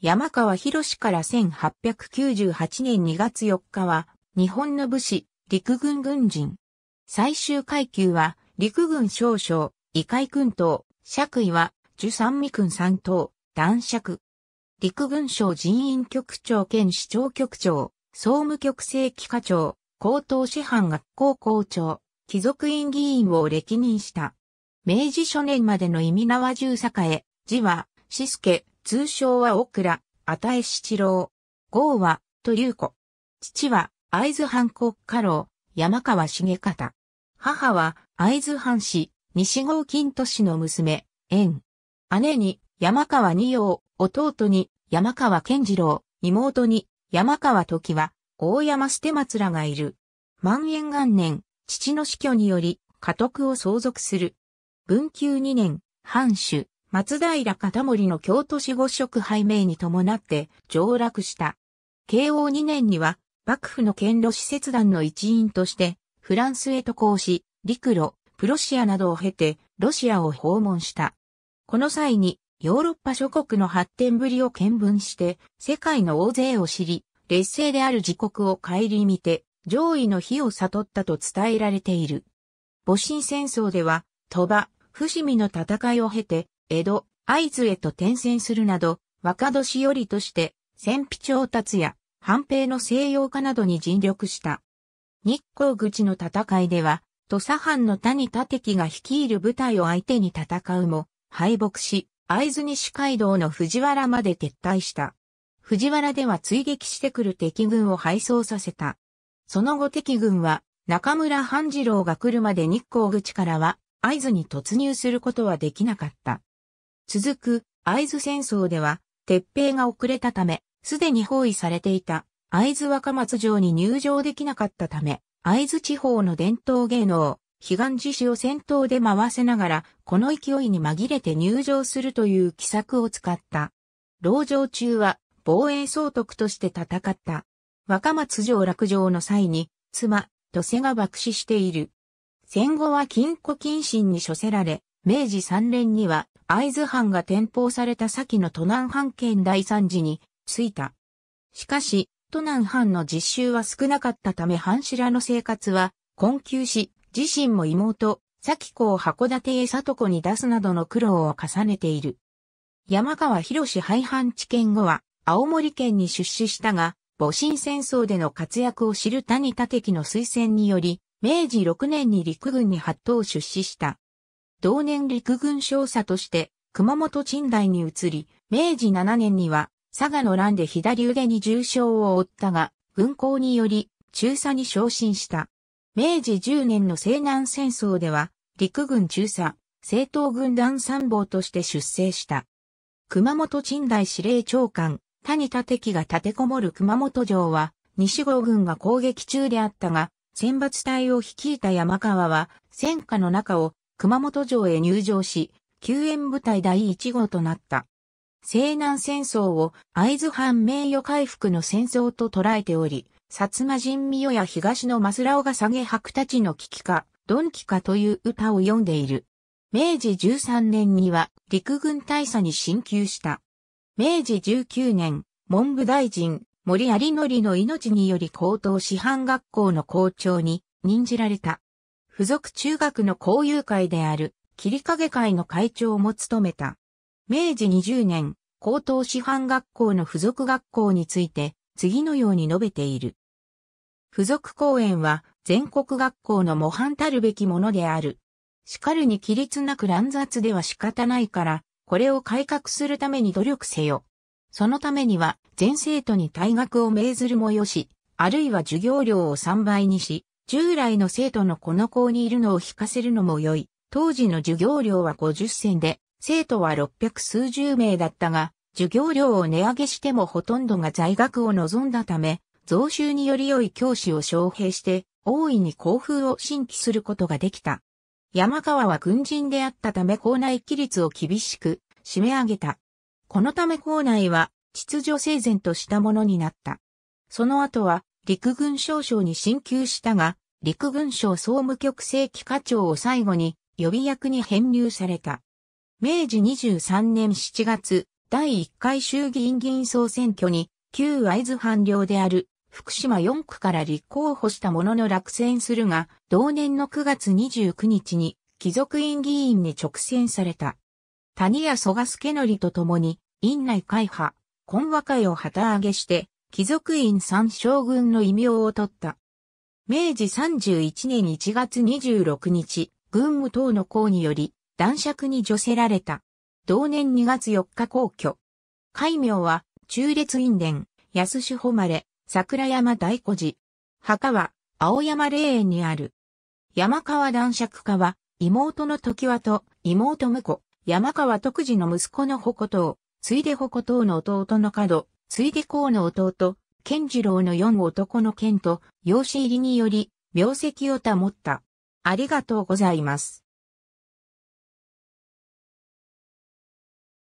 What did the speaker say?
山川博士から1898年2月4日は、日本の武士、陸軍軍人。最終階級は、陸軍少将、異界君等、爵位は、十三味君三等、男爵。陸軍省人員局長兼市長局長、総務局正規課長、高等師範学校校長、貴族院議員を歴任した。明治初年までの意味縄重栄、字は、シスケ、通称は大倉、与え七郎。郷は、と竜子。父は、会津藩国家老、山川重方。母は、ズ津藩士、西郷金都市の娘、縁。姉に、山川二葉、弟に、山川健次郎、妹に、山川時は、大山捨松らがいる。万延元年、父の死去により、家督を相続する。文久二年、藩主、松平片森の京都市五職拝命に伴って上落した。慶応2年には幕府の県路使節団の一員としてフランスへ渡航し、陸路、プロシアなどを経てロシアを訪問した。この際にヨーロッパ諸国の発展ぶりを見聞して世界の大勢を知り、劣勢である自国を顧みて上位の火を悟ったと伝えられている。戊辰戦争では、鳥羽、伏見の戦いを経て、江戸、会津へと転戦するなど、若年寄りとして、戦費調達や、反兵の西洋化などに尽力した。日光口の戦いでは、土佐藩の谷立木が率いる部隊を相手に戦うも、敗北し、会津西街道の藤原まで撤退した。藤原では追撃してくる敵軍を敗走させた。その後敵軍は、中村半次郎が来るまで日光口からは、合図に突入することはできなかった。続く会津戦争では、鉄兵が遅れたため、すでに包囲されていた会津若松城に入城できなかったため、会津地方の伝統芸能、悲願寺市を戦闘で回せながら、この勢いに紛れて入城するという奇策を使った。牢城中は防衛総督として戦った。若松城落城の際に、妻、土瀬が爆死している。戦後は金庫謹慎に処せられ、明治3年には会津藩が転封された先の都南藩県大惨事に着いた。しかし、都南藩の実習は少なかったため藩士らの生活は困窮し、自身も妹、先子を函館へ里子に出すなどの苦労を重ねている。山川博廃藩置県後は、青森県に出資したが、戊辰戦争での活躍を知る谷立樹の推薦により、明治6年に陸軍に発頭出資した。同年陸軍少佐として熊本鎮大に移り、明治7年には佐賀の乱で左腕に重傷を負ったが、軍港により中佐に昇進した。明治10年の西南戦争では、陸軍中佐、政党軍団参謀として出征した。熊本鎮大司令長官、谷田敵が立てこもる熊本城は、西郷軍が攻撃中であったが、選抜隊を率いた山川は、戦火の中を熊本城へ入城し、救援部隊第1号となった。西南戦争を会津藩名誉回復の戦争と捉えており、薩摩人美代や東のマスラオが下げ白たちの危機か、鈍キかという歌を読んでいる。明治13年には陸軍大佐に進級した。明治19年、文部大臣森有則の命により高等師範学校の校長に任じられた。付属中学の校友会である、霧影会の会長も務めた。明治20年、高等師範学校の付属学校について、次のように述べている。付属公園は、全国学校の模範たるべきものである。しかるに規律なく乱雑では仕方ないから、これを改革するために努力せよ。そのためには、全生徒に退学を命ずるもよし、あるいは授業料を3倍にし、従来の生徒のこの校にいるのを引かせるのも良い。当時の授業料は50銭で、生徒は600数十名だったが、授業料を値上げしてもほとんどが在学を望んだため、増収により良い教師を招聘して、大いに校風を新規することができた。山川は軍人であったため校内規律を厳しく締め上げた。このため校内は秩序整然としたものになった。その後は陸軍少将に進級したが、陸軍省総務局正規課長を最後に予備役に編入された。明治23年7月、第1回衆議院議員総選挙に、旧会津藩領である福島4区から立候補したものの落選するが、同年の9月29日に、貴族院議員に直選された。谷谷蘇我助則と共に、院内会派、懇和会を旗揚げして、貴族院三将軍の異名を取った。明治31年1月26日、軍務等の功により、男爵に除せられた。同年2月4日皇居。戒名は、中列院殿、安志誉、桜山大古寺。墓は、青山霊園にある。山川男爵家は、妹の時和と、妹婿、山川徳次の息子の矛と、ついで矛との弟の角、ついで公の弟、健次郎の四男の剣と、養子入りにより、病跡を保った。ありがとうございます。